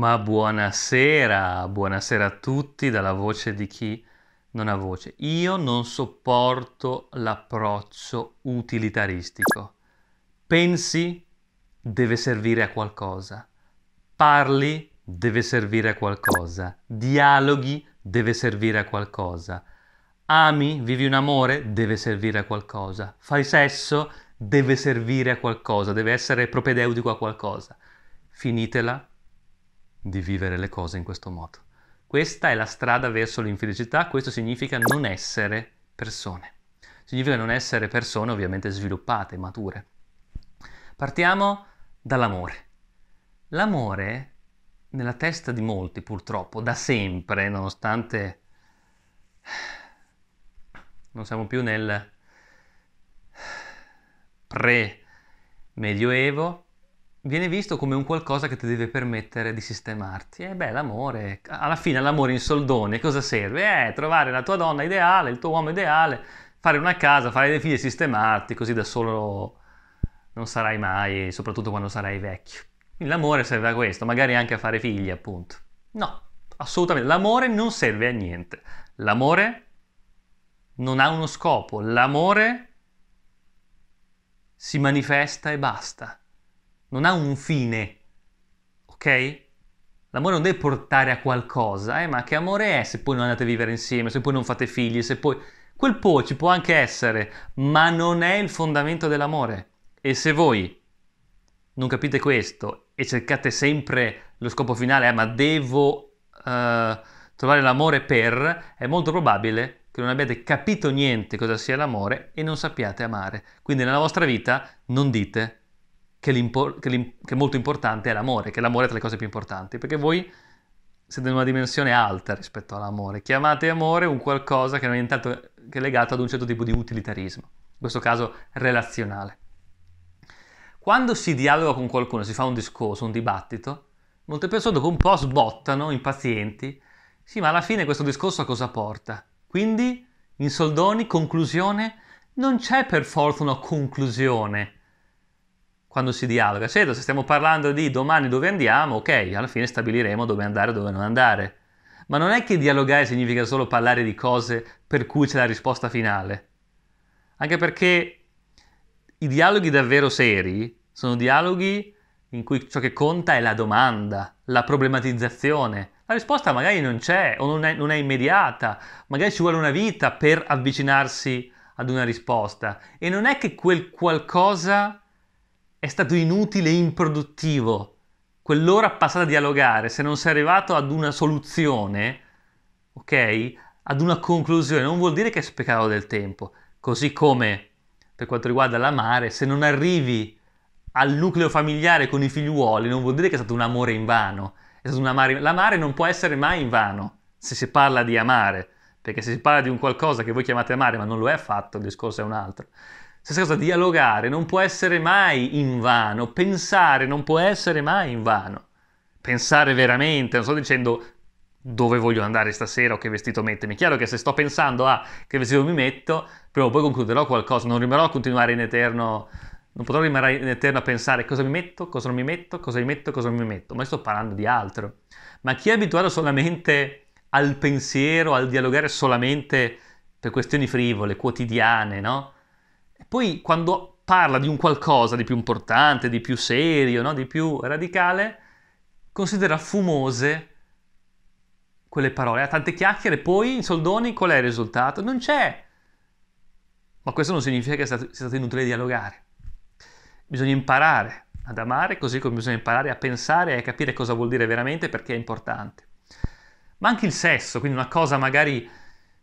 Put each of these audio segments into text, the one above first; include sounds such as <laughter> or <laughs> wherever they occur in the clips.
Ma buonasera, buonasera a tutti dalla voce di chi non ha voce. Io non sopporto l'approccio utilitaristico. Pensi deve servire a qualcosa. Parli deve servire a qualcosa. Dialoghi deve servire a qualcosa. Ami, vivi un amore, deve servire a qualcosa. Fai sesso, deve servire a qualcosa, deve essere propedeutico a qualcosa. Finitela di vivere le cose in questo modo. Questa è la strada verso l'infelicità, questo significa non essere persone. Significa non essere persone ovviamente sviluppate, mature. Partiamo dall'amore. L'amore, nella testa di molti purtroppo, da sempre, nonostante non siamo più nel pre-medioevo, viene visto come un qualcosa che ti deve permettere di sistemarti. E eh, beh, l'amore, alla fine l'amore in soldoni, cosa serve? Eh, trovare la tua donna ideale, il tuo uomo ideale, fare una casa, fare dei figli e sistemarti, così da solo non sarai mai, soprattutto quando sarai vecchio. L'amore serve a questo, magari anche a fare figli, appunto. No, assolutamente, l'amore non serve a niente. L'amore non ha uno scopo, l'amore si manifesta e basta non ha un fine, ok? L'amore non deve portare a qualcosa, eh? ma che amore è se poi non andate a vivere insieme, se poi non fate figli, se poi... Quel può, ci può anche essere, ma non è il fondamento dell'amore. E se voi non capite questo e cercate sempre lo scopo finale, eh, ma devo eh, trovare l'amore per, è molto probabile che non abbiate capito niente cosa sia l'amore e non sappiate amare. Quindi nella vostra vita non dite che, che, che, molto importante è l'amore, che l'amore è tra le cose più importanti, perché voi siete in una dimensione alta rispetto all'amore, chiamate amore un qualcosa che non è nient'altro che legato ad un certo tipo di utilitarismo, in questo caso relazionale. Quando si dialoga con qualcuno, si fa un discorso, un dibattito, molte persone dopo un po' sbottano, impazienti, sì ma alla fine questo discorso a cosa porta? Quindi, in soldoni, conclusione, non c'è per forza una conclusione quando si dialoga. Certo, se stiamo parlando di domani dove andiamo, ok, alla fine stabiliremo dove andare e dove non andare. Ma non è che dialogare significa solo parlare di cose per cui c'è la risposta finale. Anche perché i dialoghi davvero seri sono dialoghi in cui ciò che conta è la domanda, la problematizzazione. La risposta magari non c'è o non è, non è immediata, magari ci vuole una vita per avvicinarsi ad una risposta. E non è che quel qualcosa è stato inutile e improduttivo. Quell'ora passata a dialogare, se non sei arrivato ad una soluzione, ok? Ad una conclusione, non vuol dire che hai sprecato del tempo. Così come per quanto riguarda l'amare, se non arrivi al nucleo familiare con i figliuoli, non vuol dire che è stato un amore in vano. È stato un amare... L'amare non può essere mai in vano se si parla di amare, perché se si parla di un qualcosa che voi chiamate amare ma non lo è affatto, il discorso è un altro. Stessa cosa, dialogare non può essere mai in vano, pensare non può essere mai in vano. Pensare veramente, non sto dicendo dove voglio andare stasera o che vestito mettermi. Chiaro che se sto pensando a che vestito mi metto, prima o poi concluderò qualcosa, non rimarrò a continuare in eterno, non potrò rimanere in eterno a pensare cosa mi metto, cosa non mi metto, cosa mi metto, cosa non mi metto, ma sto parlando di altro. Ma chi è abituato solamente al pensiero, al dialogare solamente per questioni frivole, quotidiane, no? Poi quando parla di un qualcosa di più importante, di più serio, no? di più radicale, considera fumose quelle parole. Ha tante chiacchiere, poi in soldoni qual è il risultato? Non c'è. Ma questo non significa che sia stato inutile dialogare. Bisogna imparare ad amare, così come bisogna imparare a pensare e a capire cosa vuol dire veramente perché è importante. Ma anche il sesso, quindi una cosa magari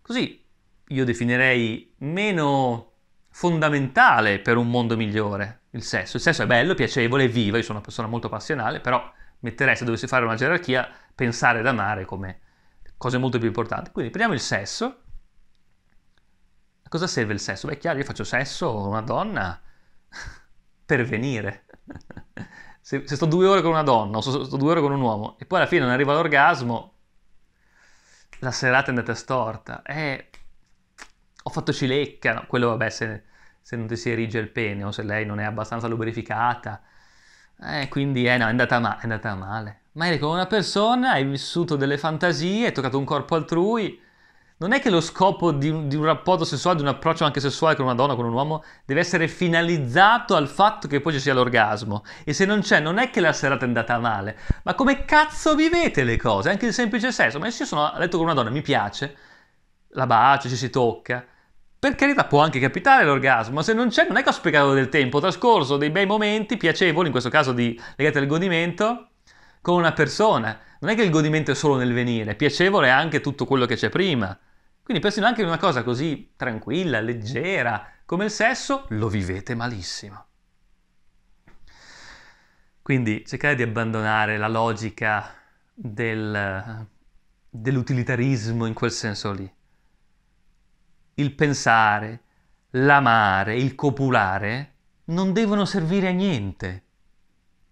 così io definirei meno fondamentale per un mondo migliore, il sesso. Il sesso è bello, piacevole, è vivo, io sono una persona molto passionale, però metterei se dovessi fare una gerarchia, pensare ad amare come cose molto più importanti. Quindi prendiamo il sesso. A cosa serve il sesso? Beh, è chiaro, io faccio sesso con una donna <laughs> per venire. se, se, sto due ore con una donna o se sto due ore con un uomo e poi alla fine non arrivo all'orgasmo, la serata è andata storta. Eh, ho fatto cilecca, no, quello vabbè se, se, non ti si erige il pene o se lei non è abbastanza lubrificata, eh, quindi eh, no, è, andata ma- è andata male. Ma eri con una persona, hai vissuto delle fantasie, hai toccato un corpo altrui. Non è che lo scopo di, di un rapporto sessuale, di un approccio anche sessuale con una donna o con un uomo, deve essere finalizzato al fatto che poi ci sia l'orgasmo. E se non c'è, non è che la serata è andata male. Ma come cazzo vivete le cose? Anche il semplice sesso. Ma se io sono a letto con una donna, mi piace, la bacio, ci si tocca. Per carità può anche capitare l'orgasmo, se non c'è non è che ho sprecato del tempo, ho trascorso dei bei momenti piacevoli, in questo caso di, legati al godimento, con una persona. Non è che il godimento è solo nel venire, è piacevole anche tutto quello che c'è prima. Quindi persino anche in una cosa così tranquilla, leggera, come il sesso, lo vivete malissimo. Quindi cercare di abbandonare la logica del, dell'utilitarismo in quel senso lì il pensare, l'amare, il copulare, non devono servire a niente,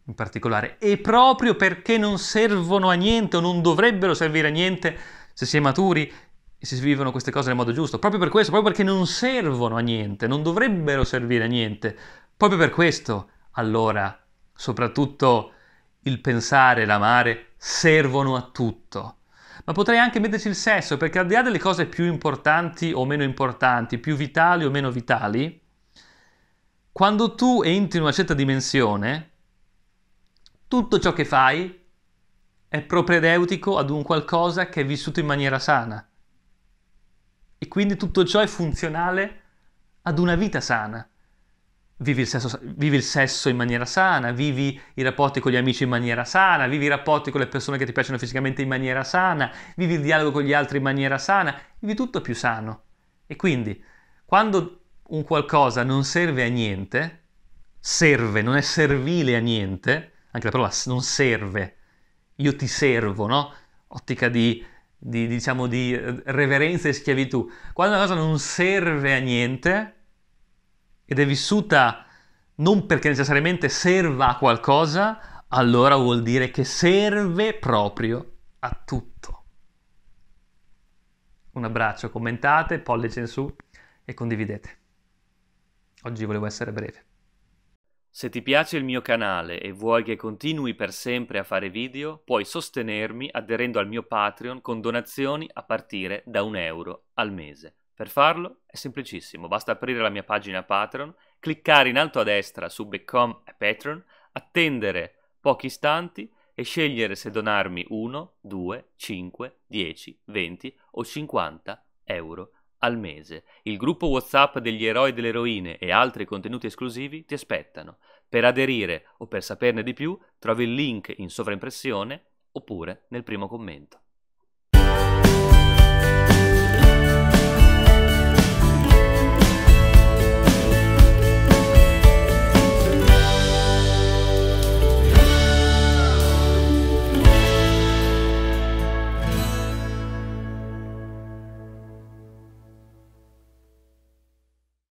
in particolare. E proprio perché non servono a niente o non dovrebbero servire a niente, se si è maturi e si vivono queste cose nel modo giusto, proprio per questo, proprio perché non servono a niente, non dovrebbero servire a niente, proprio per questo, allora, soprattutto il pensare e l'amare servono a tutto ma potrei anche metterci il sesso, perché al di là delle cose più importanti o meno importanti, più vitali o meno vitali, quando tu entri in una certa dimensione, tutto ciò che fai è propedeutico ad un qualcosa che è vissuto in maniera sana. E quindi tutto ciò è funzionale ad una vita sana. Vivi il, sesso, vivi il, sesso, in maniera sana, vivi i rapporti con gli amici in maniera sana, vivi i rapporti con le persone che ti piacciono fisicamente in maniera sana, vivi il dialogo con gli altri in maniera sana, vivi tutto più sano. E quindi, quando un qualcosa non serve a niente, serve, non è servile a niente, anche la parola non serve, io ti servo, no? Ottica di, di diciamo, di eh, reverenza e schiavitù. Quando una cosa non serve a niente, ed è vissuta non perché necessariamente serva a qualcosa, allora vuol dire che serve proprio a tutto. Un abbraccio, commentate, pollice in su e condividete. Oggi volevo essere breve. Se ti piace il mio canale e vuoi che continui per sempre a fare video, puoi sostenermi aderendo al mio Patreon con donazioni a partire da un euro al mese. Per farlo è semplicissimo, basta aprire la mia pagina Patreon, cliccare in alto a destra su Become a Patreon, attendere pochi istanti e scegliere se donarmi 1, 2, 5, 10, 20 o 50 euro al mese. Il gruppo WhatsApp degli eroi e delle eroine e altri contenuti esclusivi ti aspettano. Per aderire o per saperne di più trovi il link in sovraimpressione oppure nel primo commento.